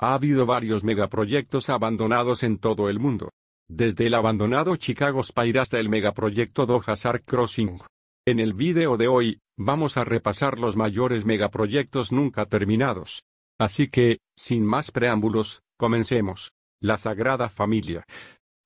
Ha habido varios megaproyectos abandonados en todo el mundo. Desde el abandonado Chicago Spire hasta el megaproyecto Doha Sark Crossing. En el video de hoy, vamos a repasar los mayores megaproyectos nunca terminados. Así que, sin más preámbulos, comencemos. La Sagrada Familia.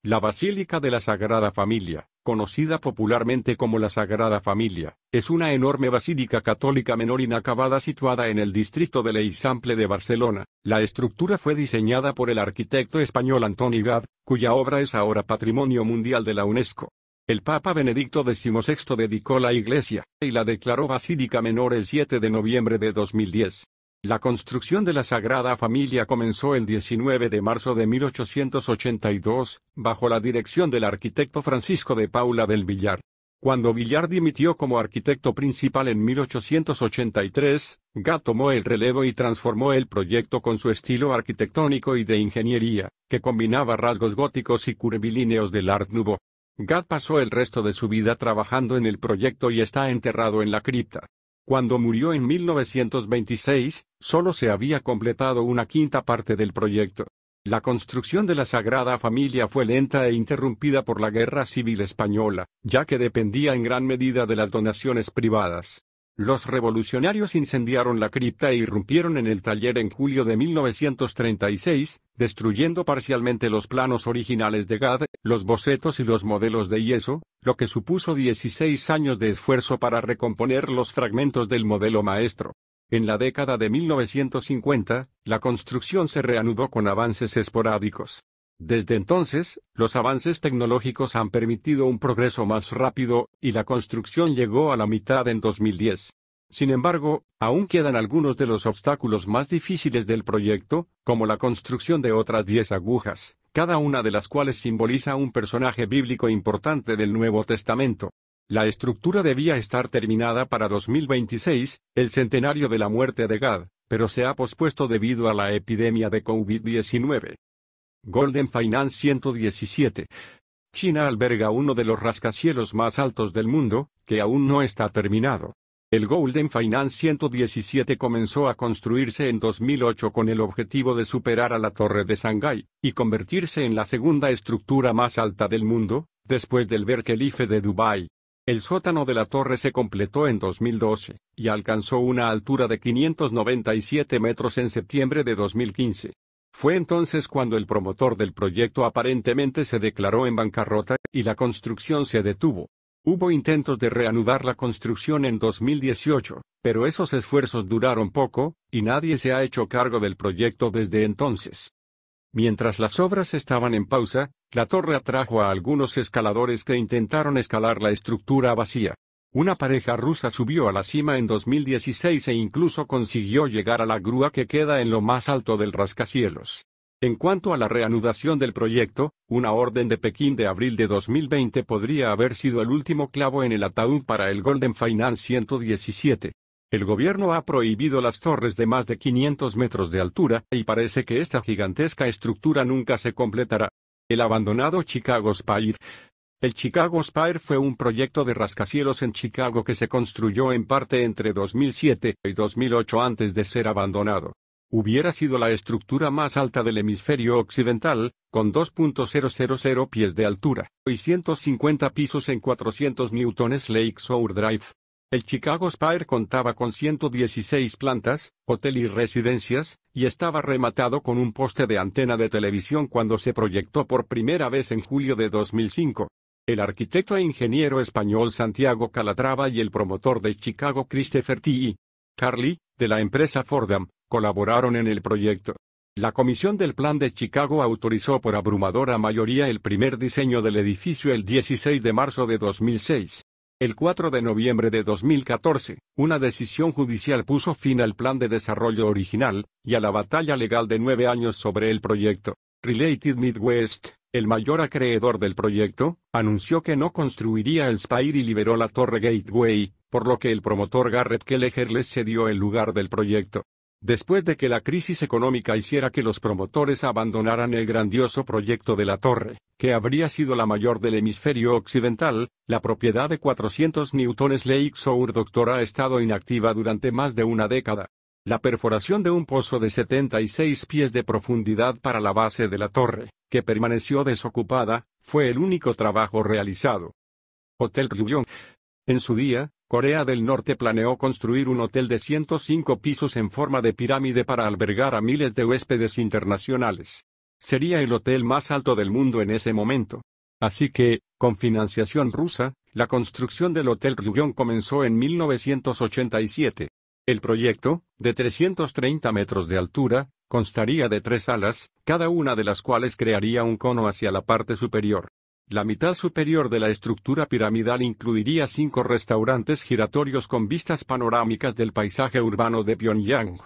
La Basílica de la Sagrada Familia, conocida popularmente como la Sagrada Familia, es una enorme basílica católica menor inacabada situada en el distrito de Leisample de Barcelona. La estructura fue diseñada por el arquitecto español Antoni Gad, cuya obra es ahora Patrimonio Mundial de la UNESCO. El Papa Benedicto XVI dedicó la iglesia y la declaró basílica menor el 7 de noviembre de 2010. La construcción de la Sagrada Familia comenzó el 19 de marzo de 1882, bajo la dirección del arquitecto Francisco de Paula del Villar. Cuando Villar dimitió como arquitecto principal en 1883, Gá tomó el relevo y transformó el proyecto con su estilo arquitectónico y de ingeniería, que combinaba rasgos góticos y curvilíneos del Art Nouveau. Gatt pasó el resto de su vida trabajando en el proyecto y está enterrado en la cripta. Cuando murió en 1926, solo se había completado una quinta parte del proyecto. La construcción de la Sagrada Familia fue lenta e interrumpida por la Guerra Civil Española, ya que dependía en gran medida de las donaciones privadas. Los revolucionarios incendiaron la cripta e irrumpieron en el taller en julio de 1936, destruyendo parcialmente los planos originales de GAD, los bocetos y los modelos de yeso, lo que supuso 16 años de esfuerzo para recomponer los fragmentos del modelo maestro. En la década de 1950, la construcción se reanudó con avances esporádicos. Desde entonces, los avances tecnológicos han permitido un progreso más rápido, y la construcción llegó a la mitad en 2010. Sin embargo, aún quedan algunos de los obstáculos más difíciles del proyecto, como la construcción de otras 10 agujas, cada una de las cuales simboliza un personaje bíblico importante del Nuevo Testamento. La estructura debía estar terminada para 2026, el centenario de la muerte de Gad, pero se ha pospuesto debido a la epidemia de COVID-19. Golden Finance 117. China alberga uno de los rascacielos más altos del mundo, que aún no está terminado. El Golden Finance 117 comenzó a construirse en 2008 con el objetivo de superar a la Torre de Shanghái, y convertirse en la segunda estructura más alta del mundo, después del Berkelife de Dubái. El sótano de la torre se completó en 2012, y alcanzó una altura de 597 metros en septiembre de 2015. Fue entonces cuando el promotor del proyecto aparentemente se declaró en bancarrota, y la construcción se detuvo. Hubo intentos de reanudar la construcción en 2018, pero esos esfuerzos duraron poco, y nadie se ha hecho cargo del proyecto desde entonces. Mientras las obras estaban en pausa, la torre atrajo a algunos escaladores que intentaron escalar la estructura vacía. Una pareja rusa subió a la cima en 2016 e incluso consiguió llegar a la grúa que queda en lo más alto del rascacielos. En cuanto a la reanudación del proyecto, una orden de Pekín de abril de 2020 podría haber sido el último clavo en el ataúd para el Golden Finance 117. El gobierno ha prohibido las torres de más de 500 metros de altura y parece que esta gigantesca estructura nunca se completará. El abandonado Chicago Spire, el Chicago Spire fue un proyecto de rascacielos en Chicago que se construyó en parte entre 2007 y 2008 antes de ser abandonado. Hubiera sido la estructura más alta del hemisferio occidental, con 2.000 pies de altura y 150 pisos en 400 newtons Lake Shore Drive. El Chicago Spire contaba con 116 plantas, hotel y residencias, y estaba rematado con un poste de antena de televisión cuando se proyectó por primera vez en julio de 2005. El arquitecto e ingeniero español Santiago Calatrava y el promotor de Chicago Christopher T. E. Carly, de la empresa Fordham, colaboraron en el proyecto. La Comisión del Plan de Chicago autorizó por abrumadora mayoría el primer diseño del edificio el 16 de marzo de 2006. El 4 de noviembre de 2014, una decisión judicial puso fin al plan de desarrollo original, y a la batalla legal de nueve años sobre el proyecto. Related Midwest, el mayor acreedor del proyecto, anunció que no construiría el Spire y liberó la torre Gateway, por lo que el promotor Garrett Kelleher les cedió el lugar del proyecto. Después de que la crisis económica hiciera que los promotores abandonaran el grandioso proyecto de la torre, que habría sido la mayor del hemisferio occidental, la propiedad de 400 newtons Lake Sour Doctor ha estado inactiva durante más de una década. La perforación de un pozo de 76 pies de profundidad para la base de la torre, que permaneció desocupada, fue el único trabajo realizado. Hotel Ryugyong. En su día, Corea del Norte planeó construir un hotel de 105 pisos en forma de pirámide para albergar a miles de huéspedes internacionales. Sería el hotel más alto del mundo en ese momento. Así que, con financiación rusa, la construcción del Hotel Ryugyong comenzó en 1987. El proyecto, de 330 metros de altura, constaría de tres alas, cada una de las cuales crearía un cono hacia la parte superior. La mitad superior de la estructura piramidal incluiría cinco restaurantes giratorios con vistas panorámicas del paisaje urbano de Pyongyang.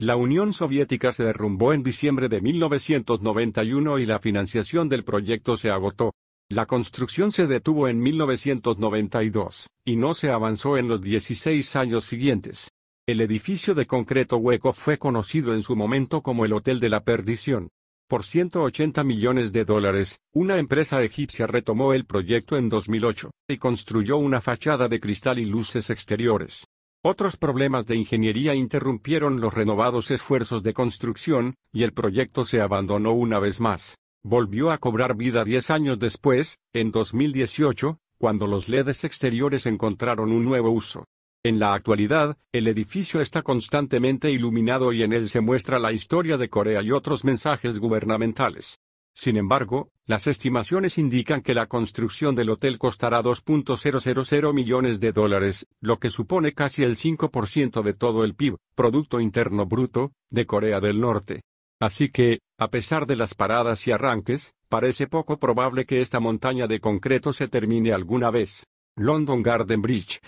La Unión Soviética se derrumbó en diciembre de 1991 y la financiación del proyecto se agotó. La construcción se detuvo en 1992, y no se avanzó en los 16 años siguientes. El edificio de concreto hueco fue conocido en su momento como el Hotel de la Perdición. Por 180 millones de dólares, una empresa egipcia retomó el proyecto en 2008, y construyó una fachada de cristal y luces exteriores. Otros problemas de ingeniería interrumpieron los renovados esfuerzos de construcción, y el proyecto se abandonó una vez más. Volvió a cobrar vida 10 años después, en 2018, cuando los LEDs exteriores encontraron un nuevo uso. En la actualidad, el edificio está constantemente iluminado y en él se muestra la historia de Corea y otros mensajes gubernamentales. Sin embargo, las estimaciones indican que la construcción del hotel costará 2.000 millones de dólares, lo que supone casi el 5% de todo el PIB, Producto Interno Bruto, de Corea del Norte. Así que, a pesar de las paradas y arranques, parece poco probable que esta montaña de concreto se termine alguna vez. London Garden Bridge,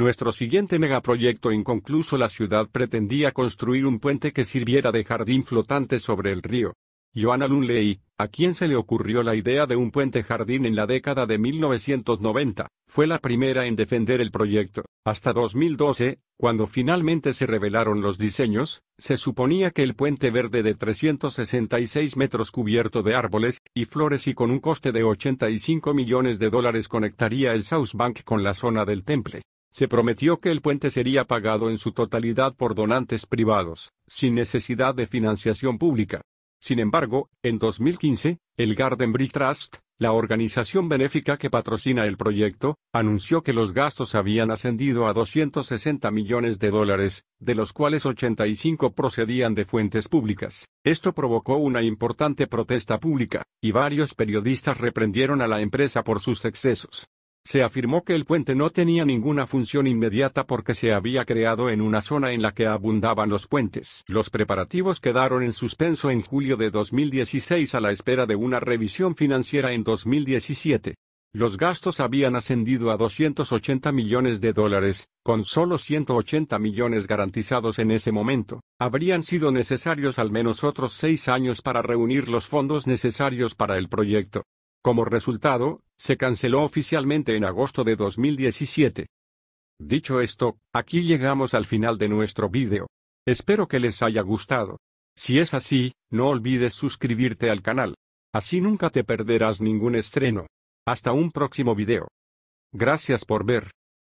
nuestro siguiente megaproyecto inconcluso la ciudad pretendía construir un puente que sirviera de jardín flotante sobre el río. Joanna Lunley, a quien se le ocurrió la idea de un puente jardín en la década de 1990, fue la primera en defender el proyecto. Hasta 2012, cuando finalmente se revelaron los diseños, se suponía que el puente verde de 366 metros cubierto de árboles y flores y con un coste de 85 millones de dólares conectaría el South Bank con la zona del temple. Se prometió que el puente sería pagado en su totalidad por donantes privados, sin necesidad de financiación pública. Sin embargo, en 2015, el Garden Bridge Trust, la organización benéfica que patrocina el proyecto, anunció que los gastos habían ascendido a 260 millones de dólares, de los cuales 85 procedían de fuentes públicas. Esto provocó una importante protesta pública, y varios periodistas reprendieron a la empresa por sus excesos. Se afirmó que el puente no tenía ninguna función inmediata porque se había creado en una zona en la que abundaban los puentes. Los preparativos quedaron en suspenso en julio de 2016 a la espera de una revisión financiera en 2017. Los gastos habían ascendido a 280 millones de dólares, con solo 180 millones garantizados en ese momento. Habrían sido necesarios al menos otros seis años para reunir los fondos necesarios para el proyecto. Como resultado, se canceló oficialmente en agosto de 2017. Dicho esto, aquí llegamos al final de nuestro vídeo. Espero que les haya gustado. Si es así, no olvides suscribirte al canal. Así nunca te perderás ningún estreno. Hasta un próximo video. Gracias por ver.